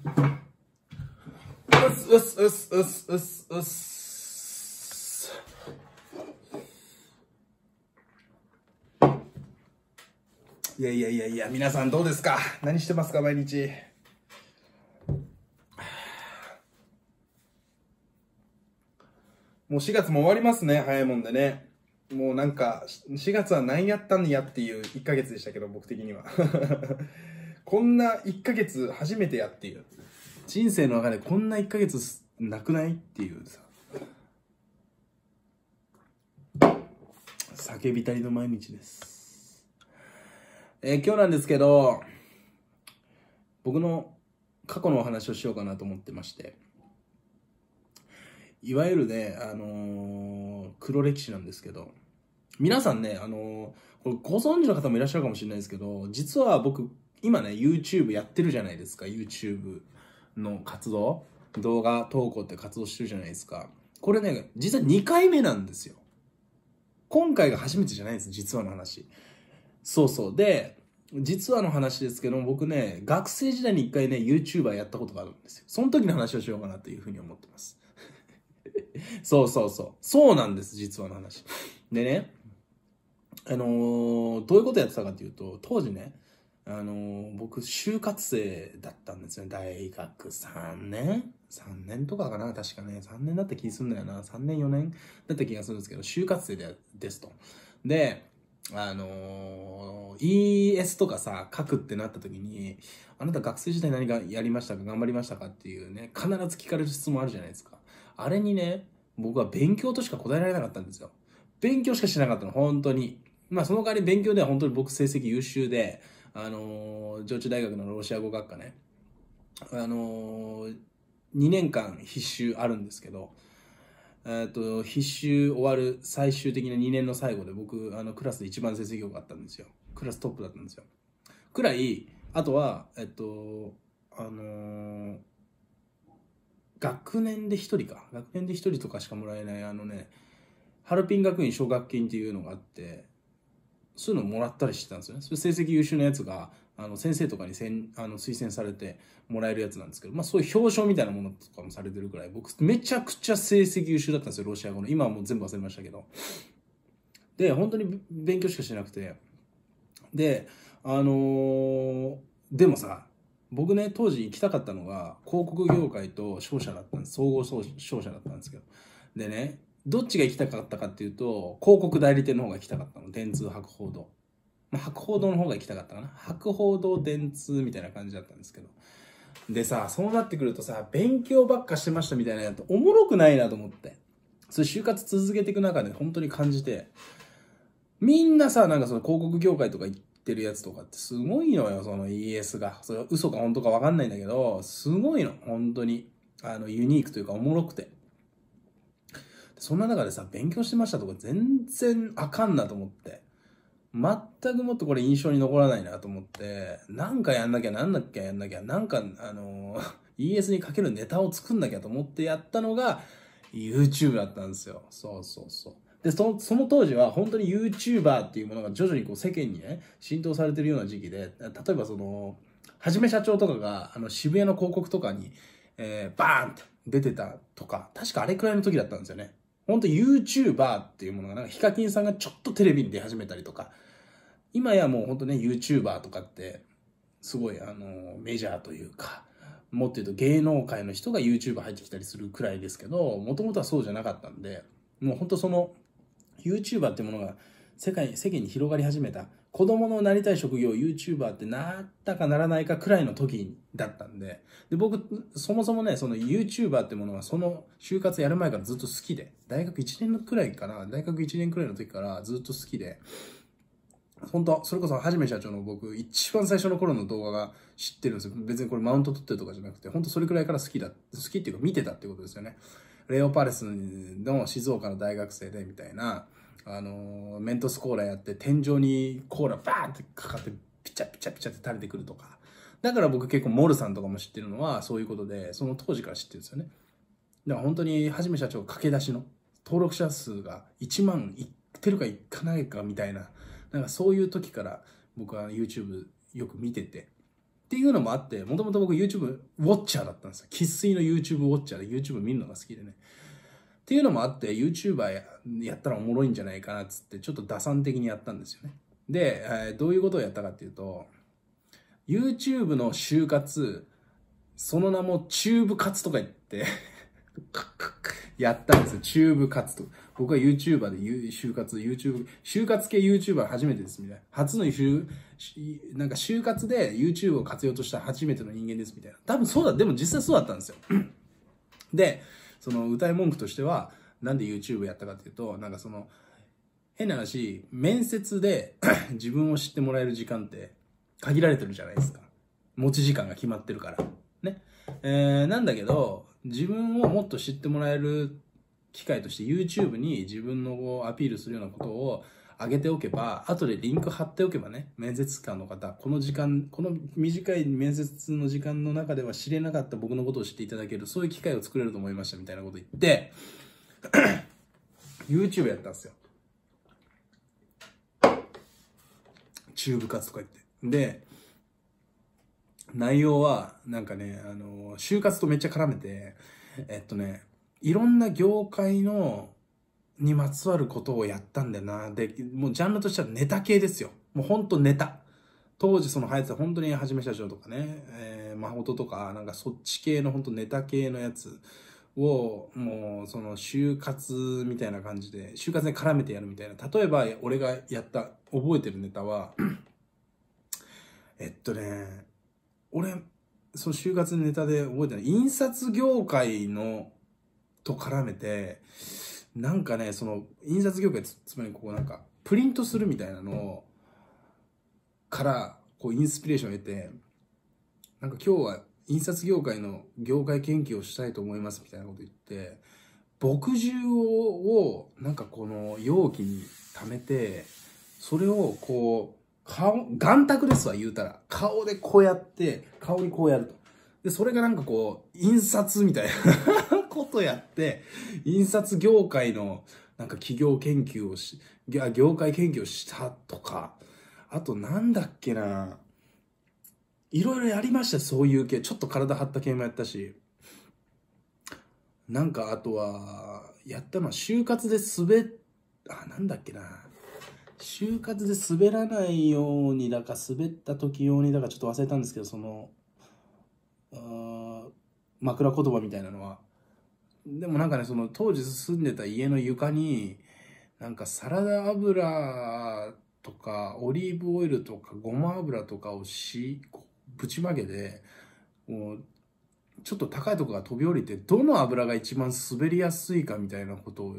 うっすうすうすうすうすいやいやいやいや皆さんどうですか何してますか毎日もう4月も終わりますね早いもんでねもうなんか4月は何やったんやっていう1ヶ月でしたけど僕的にはこんな1ヶ月初めてやっていう。人生の中でこんな1ヶ月なくないっていうさ。叫びたりの毎日です。えー、今日なんですけど、僕の過去のお話をしようかなと思ってまして。いわゆるね、あのー、黒歴史なんですけど、皆さんね、あのー、ご存知の方もいらっしゃるかもしれないですけど、実は僕、今ね、YouTube やってるじゃないですか、YouTube の活動。動画投稿って活動してるじゃないですか。これね、実は2回目なんですよ。今回が初めてじゃないです、実はの話。そうそう。で、実はの話ですけど僕ね、学生時代に1回ね、YouTuber やったことがあるんですよ。その時の話をしようかなというふうに思ってます。そうそうそう。そうなんです、実はの話。でね、あのー、どういうことやってたかというと、当時ね、あの、僕、就活生だったんですね。大学3年 ?3 年とかかな確かね。3年だった気するんだよな。3年4年だった気がするんですけど、就活生でですと。で、あのー、ES とかさ、書くってなった時に、あなた学生時代何かやりましたか頑張りましたかっていうね、必ず聞かれる質問あるじゃないですか。あれにね、僕は勉強としか答えられなかったんですよ。勉強しかしなかったの、本当に。まあその代わり勉強では本当に僕成績優秀で、あの上智大学のロシア語学科ねあの2年間必修あるんですけど、えー、と必修終わる最終的な2年の最後で僕あのクラスで一番成績良かったんですよクラストップだったんですよくらいあとはえっとあのー、学年で1人か学年で1人とかしかもらえないあのねハルピン学院奨学金っていうのがあってそういうのもらったりしてたんですよね。それ成績優秀なやつが、あの、先生とかにせんあの推薦されてもらえるやつなんですけど、まあそういう表彰みたいなものとかもされてるぐらい、僕めちゃくちゃ成績優秀だったんですよ、ロシア語の。今はもう全部忘れましたけど。で、本当に勉強しかしなくて。で、あのー、でもさ、僕ね、当時行きたかったのが、広告業界と商社だったんです。総合商社だったんですけど。でね、どっちが行きたかったかっていうと、広告代理店の方が行きたかったの。電通博報堂。まあ、博報堂の方が行きたかったかな。博報堂電通みたいな感じだったんですけど。でさ、そうなってくるとさ、勉強ばっかしてましたみたいなやつ、おもろくないなと思って。それ就活続けていく中で本当に感じて、みんなさ、なんかその広告業界とか行ってるやつとかってすごいのよ、その ES が。それ嘘か本当かわかんないんだけど、すごいの、本当に。あの、ユニークというかおもろくて。そんな中でさ、勉強してましたとか全然あかんなと思って。全くもっとこれ印象に残らないなと思って、なんかやんなきゃなんなきゃやんなきゃ、なんかあの、ES にかけるネタを作んなきゃと思ってやったのが YouTube だったんですよ。そうそうそう。で、その、その当時は本当に YouTuber っていうものが徐々にこう世間にね、浸透されてるような時期で、例えばその、はじめ社長とかがあの渋谷の広告とかに、えー、バーンって出てたとか、確かあれくらいの時だったんですよね。本当 YouTuber っていうものがなんかヒカキンさんがちょっとテレビに出始めたりとか今やもう本当ね YouTuber とかってすごいあのメジャーというかもっと言うと芸能界の人が YouTube 入ってきたりするくらいですけどもともとはそうじゃなかったんでもう本当その YouTuber ってものが世界、世間に広がり始めた、子供のなりたい職業 YouTuber ってなったかならないかくらいの時だったんで、で、僕、そもそもね、その YouTuber ってものはその就活やる前からずっと好きで、大学1年くらいかな、大学1年くらいの時からずっと好きで、本当それこそはじめ社長の僕一番最初の頃の動画が知ってるんですよ別にこれマウント取ってるとかじゃなくて本当それくらいから好きだ好きっていうか見てたってことですよねレオパレスの静岡の大学生でみたいなあのメントスコーラやって天井にコーラバーンってかかってピチャピチャピチャって垂れてくるとかだから僕結構モルさんとかも知ってるのはそういうことでその当時から知ってるんですよねだから本当にはじめ社長駆け出しの登録者数が1万いってるかいかないかみたいななんかそういう時から僕は YouTube よく見ててっていうのもあってもともと僕 YouTube ウォッチャーだったんですよ生粋の YouTube ウォッチャーで YouTube 見るのが好きでねっていうのもあって、YouTuber やったらおもろいんじゃないかなっつって、ちょっと打算的にやったんですよね。で、えどういうことをやったかっていうと、YouTube の就活、その名もチューブ活とか言ってやったんですよ。チューブ活とか。僕は YouTuber で就活、YouTube、就活系 YouTuber 初めてです、みたいな。初の就、なんか就活で YouTube を活用とした初めての人間です、みたいな。多分そうだ、でも実際そうだったんですよ。で、その歌い文句としては、なんで YouTube やったかっていうと、なんかその、変な話、面接で 自分を知ってもらえる時間って限られてるじゃないですか。持ち時間が決まってるから。ね。えー、なんだけど、自分をもっと知ってもらえる機会として YouTube に自分のアピールするようなことを上げておけば、後でリンク貼っておけばね、面接官の方、この時間、この短い面接の時間の中では知れなかった僕のことを知っていただける、そういう機会を作れると思いましたみたいなこと言って、YouTube やったんですよ。中部活とか言って。で、内容は、なんかね、あの、就活とめっちゃ絡めて、えっとね、いろんな業界の、にまつわることをやったんだよな。で、もうジャンルとしてはネタ系ですよ。もうほんとネタ。当時その流行ってた本当にはじめ社長とかね、えー、まホととか、なんかそっち系のほんとネタ系のやつを、もうその就活みたいな感じで、就活に絡めてやるみたいな。例えば俺がやった、覚えてるネタは、えっとね、俺、その就活のネタで覚えてない。印刷業界の、と絡めて、なんかね、その、印刷業界つ、つまりここなんか、プリントするみたいなのを、から、こう、インスピレーションを得て、なんか今日は印刷業界の業界研究をしたいと思いますみたいなこと言って、墨汁を、なんかこの容器に溜めて、それをこう、顔、眼卓ですわ、言うたら。顔でこうやって、顔にこうやると。で、それがなんかこう、印刷みたいなことやって、印刷業界のなんか企業研究をし、業界研究をしたとか、あとなんだっけな、いろいろやりました、そういう系。ちょっと体張った系もやったし。なんかあとは、やったのは就活で滑っ、あ、なんだっけな。就活で滑らないようにだか滑った時用にだかちょっと忘れたんですけどその枕言葉みたいなのはでもなんかね、その当時住んでた家の床に、なんかサラダ油とか、オリーブオイルとか、ごま油とかをし、ぶちまけて、もう、ちょっと高いとこが飛び降りて、どの油が一番滑りやすいかみたいなことを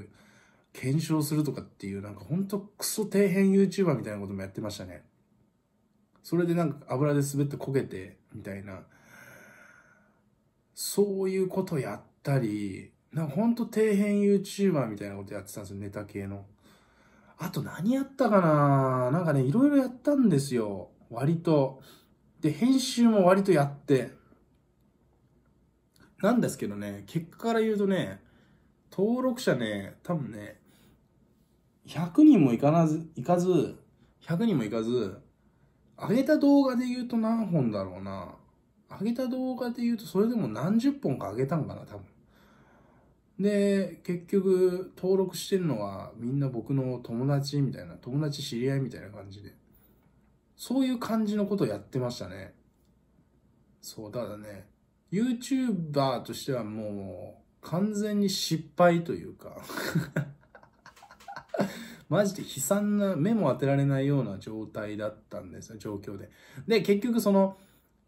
検証するとかっていう、なんかほんとクソ底辺 YouTuber みたいなこともやってましたね。それでなんか油で滑って焦げて、みたいな。そういうことやったり、なんかほんと底辺 YouTuber みたいなことやってたんですよ、ネタ系の。あと何やったかななんかね、いろいろやったんですよ。割と。で、編集も割とやって。なんですけどね、結果から言うとね、登録者ね、多分ね、100人もいかなず、いかず、100人もいかず、上げた動画で言うと何本だろうな。上げた動画で言うとそれでも何十本か上げたんかな、多分。で、結局、登録してるのはみんな僕の友達みたいな、友達知り合いみたいな感じで。そういう感じのことをやってましたね。そう、ただね、YouTuber としてはもう完全に失敗というか マジで悲惨な、目も当てられないような状態だったんですよ、状況で。で、結局その、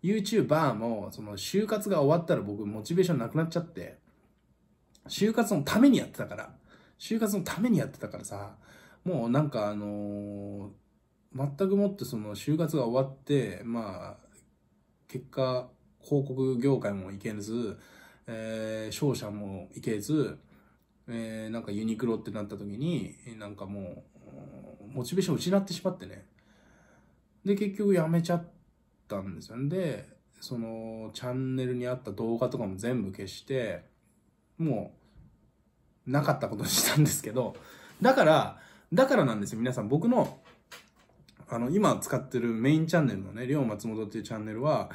YouTuber も、その、就活が終わったら僕、モチベーションなくなっちゃって、就活のためにやってたから、就活のためにやってたからさ、もうなんかあのー、全くもってその就活が終わって、まあ、結果、広告業界も行けず、えー、商社も行けず、えー、なんかユニクロってなった時に、なんかもう、モチベーション失ってしまってね。で、結局やめちゃったんですよ。で、その、チャンネルにあった動画とかも全部消して、もう、なかったことにしたんですけど、だから、だからなんですよ、皆さん。僕の、あの、今使ってるメインチャンネルのね、りょう松本っていうチャンネルは、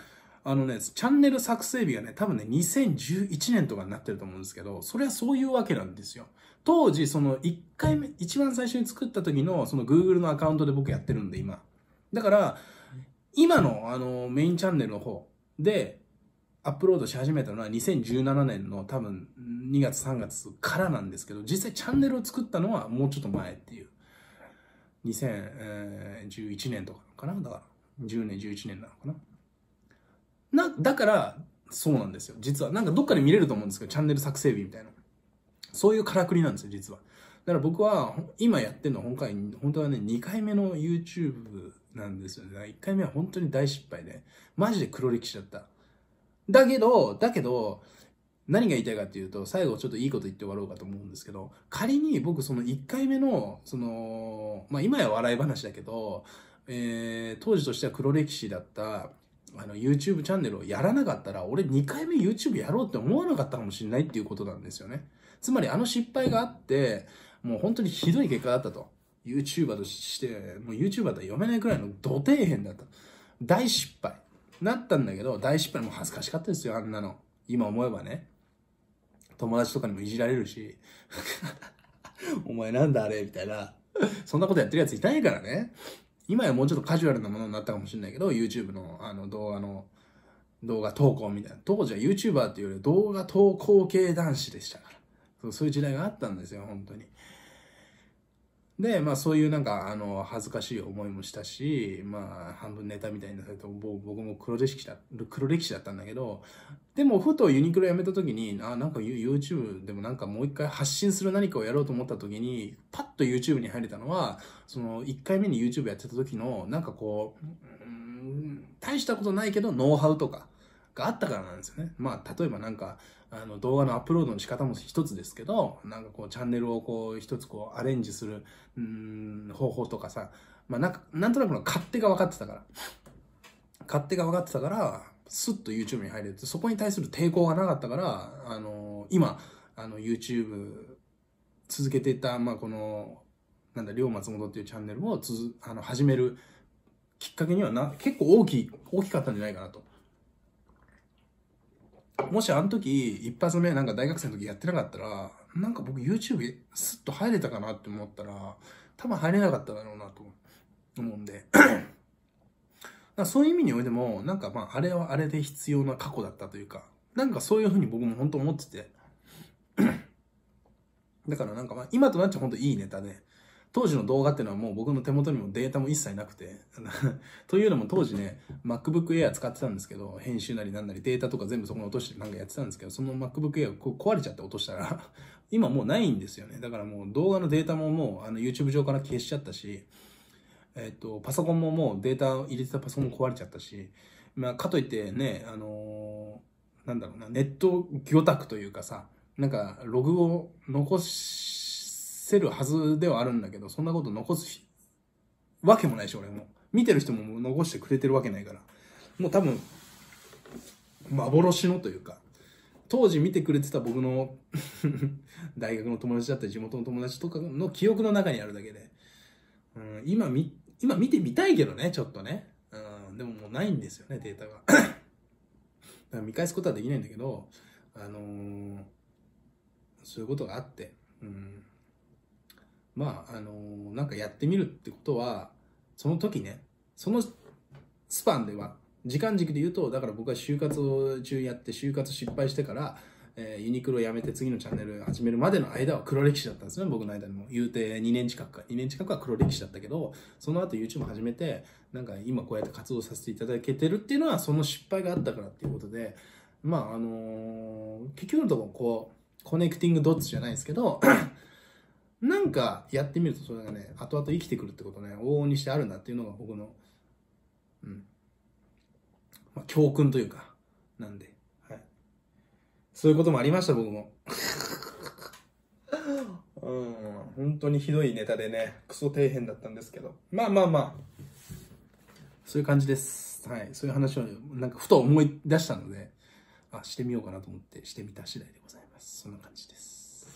あのね、チャンネル作成日がね、多分ね、2011年とかになってると思うんですけど、それはそういうわけなんですよ。当時、その1回目、一番最初に作った時の、その Google のアカウントで僕やってるんで、今。だから、今の、あの、メインチャンネルの方で、アップロードし始めたのは2017年の多分2月3月からなんですけど実際チャンネルを作ったのはもうちょっと前っていう2011年とかかなだから10年11年なのかななだからそうなんですよ実はなんかどっかで見れると思うんですけどチャンネル作成日みたいなそういうからくりなんですよ実はだから僕は今やってるのは今回本当はね2回目の YouTube なんですよね1回目は本当に大失敗でマジで黒歴史だっただけど、だけど、何が言いたいかっていうと、最後ちょっといいこと言って終わろうかと思うんですけど、仮に僕その1回目の、その、まあ今や笑い話だけど、えー、当時としては黒歴史だった、あの YouTube チャンネルをやらなかったら、俺2回目 YouTube やろうって思わなかったかもしれないっていうことなんですよね。つまりあの失敗があって、もう本当にひどい結果だったと。YouTuber として、もう YouTuber とは読めないくらいの土底辺だった。大失敗。なったんだけど、大失敗も恥ずかしかったですよ、あんなの。今思えばね。友達とかにもいじられるし、お前なんだあれみたいな。そんなことやってるやついないからね。今やもうちょっとカジュアルなものになったかもしれないけど、YouTube のあの動画の、動画投稿みたいな。当時は YouTuber っていうより動画投稿系男子でしたから。そういう時代があったんですよ、本当に。で、まあそういうなんか、あの、恥ずかしい思いもしたし、まあ半分ネタみたいになされて、僕も黒歴史だ、黒歴史だったんだけど、でもふとユニクロ辞めた時に、あ、なんか YouTube でもなんかもう一回発信する何かをやろうと思った時に、パッと YouTube に入れたのは、その1回目に YouTube やってた時の、なんかこう、うん、大したことないけどノウハウとかがあったからなんですよね。まあ例えばなんか、あの動画のアップロードの仕方も一つですけど、なんかこうチャンネルをこう一つこうアレンジする、うん、方法とかさ、まあなんか、なんとなくの勝手が分かってたから、勝手が分かってたから、スッと YouTube に入れて、そこに対する抵抗がなかったから、あの今、あの YouTube 続けていた、まあこの、なんだ、龍松本っていうチャンネルをつあの始めるきっかけにはな、結構大きい、大きかったんじゃないかなと。もしあの時、一発目なんか大学生の時やってなかったら、なんか僕 YouTube スッと入れたかなって思ったら、多分入れなかっただろうなと思うんで。だそういう意味においても、なんかまあ、あれはあれで必要な過去だったというか、なんかそういうふうに僕も本当思ってて。だからなんかまあ、今となっちゃ本当いいネタで、ね、当時の動画っていうのはもう僕の手元にもデータも一切なくて というのも当時ね、MacBook Air 使ってたんですけど、編集なりなんなりデータとか全部そこに落としてなんかやってたんですけど、その MacBook Air 壊れちゃって落としたら 今もうないんですよね。だからもう動画のデータももうあの YouTube 上から消しちゃったし、えっ、と、パソコンももうデータ入れてたパソコンも壊れちゃったし、まあ、かといってね、あのー、なんだろうな、ネット魚拓というかさ、なんかログを残しせるはずではあるんだけど、そんなこと残すわけもないし、俺も。見てる人も残してくれてるわけないから。もう多分、幻のというか、当時見てくれてた僕の 大学の友達だったり地元の友達とかの記憶の中にあるだけで、うん、今見、今見てみたいけどね、ちょっとね。うん、でももうないんですよね、データが。だから見返すことはできないんだけど、あのー、そういうことがあって、うん、まあ、あのー、なんかやってみるってことは、その時ね、そのスパンでは、時間軸で言うと、だから僕は就活を中やって、就活失敗してから、えー、ユニクロ辞めて次のチャンネル始めるまでの間は黒歴史だったんですね、僕の間でも。言うて2年近くか、2年近くは黒歴史だったけど、その後 YouTube 始めて、なんか今こうやって活動させていただけてるっていうのは、その失敗があったからっていうことで、まあ、あのー、結局のところ、こう、コネクティングドッツじゃないですけどなんかやってみるとそれがね、後々生きてくるってことね、往々にしてあるなっていうのが僕の、うん、まあ、教訓というか、なんで、はい。そういうこともありました、僕も。うん、本当にひどいネタでね、クソ底辺だったんですけど。まあまあまあ、そういう感じです。はい。そういう話を、なんかふと思い出したので、あ、してみようかなと思って、してみた次第でございます。そんな感じです。